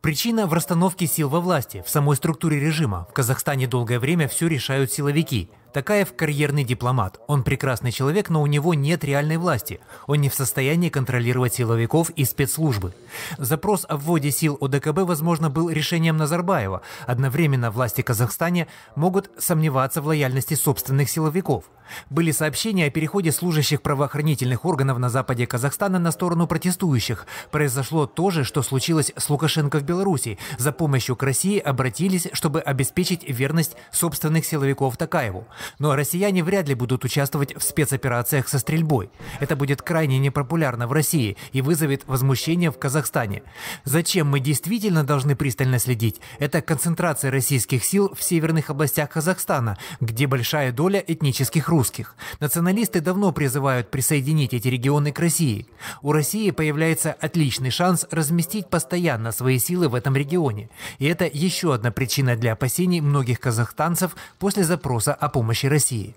Причина в расстановке сил во власти, в самой структуре режима. В Казахстане долгое время все решают силовики. Такаев – карьерный дипломат. Он прекрасный человек, но у него нет реальной власти. Он не в состоянии контролировать силовиков и спецслужбы. Запрос о вводе сил ОДКБ, возможно, был решением Назарбаева. Одновременно власти Казахстана могут сомневаться в лояльности собственных силовиков. Были сообщения о переходе служащих правоохранительных органов на западе Казахстана на сторону протестующих. Произошло то же, что случилось с Лукашенко в Беларуси. За помощью к России обратились, чтобы обеспечить верность собственных силовиков Такаеву. Но россияне вряд ли будут участвовать в спецоперациях со стрельбой. Это будет крайне непопулярно в России и вызовет возмущение в Казахстане. Зачем мы действительно должны пристально следить? Это концентрация российских сил в северных областях Казахстана, где большая доля этнических русских русских. Националисты давно призывают присоединить эти регионы к России. У России появляется отличный шанс разместить постоянно свои силы в этом регионе. И это еще одна причина для опасений многих казахстанцев после запроса о помощи России.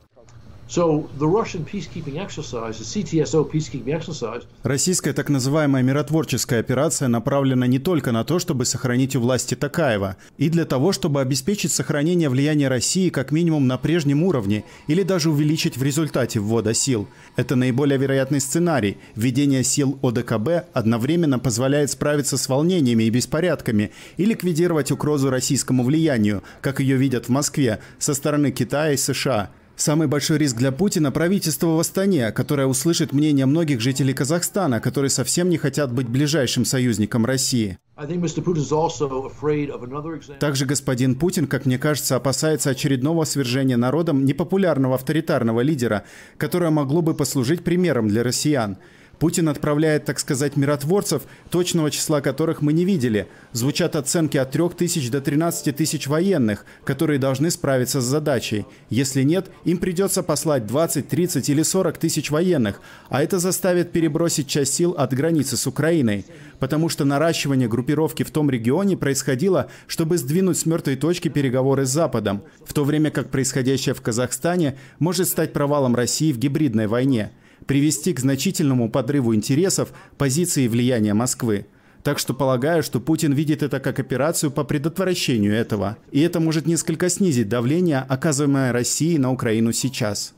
Российская так называемая миротворческая операция направлена не только на то, чтобы сохранить у власти Такаева, и для того, чтобы обеспечить сохранение влияния России как минимум на прежнем уровне или даже увеличить в результате ввода сил. Это наиболее вероятный сценарий. Введение сил ОДКБ одновременно позволяет справиться с волнениями и беспорядками и ликвидировать угрозу российскому влиянию, как ее видят в Москве, со стороны Китая и США – Самый большой риск для Путина – правительство в Астане, которое услышит мнение многих жителей Казахстана, которые совсем не хотят быть ближайшим союзником России. Также господин Путин, как мне кажется, опасается очередного свержения народом непопулярного авторитарного лидера, которое могло бы послужить примером для россиян. Путин отправляет, так сказать, миротворцев, точного числа которых мы не видели. Звучат оценки от 3 тысяч до 13 тысяч военных, которые должны справиться с задачей. Если нет, им придется послать 20, 30 или 40 тысяч военных, а это заставит перебросить часть сил от границы с Украиной. Потому что наращивание группировки в том регионе происходило, чтобы сдвинуть с мертвой точки переговоры с Западом, в то время как происходящее в Казахстане может стать провалом России в гибридной войне – привести к значительному подрыву интересов, позиции и влияния Москвы. Так что полагаю, что Путин видит это как операцию по предотвращению этого. И это может несколько снизить давление, оказываемое Россией на Украину сейчас.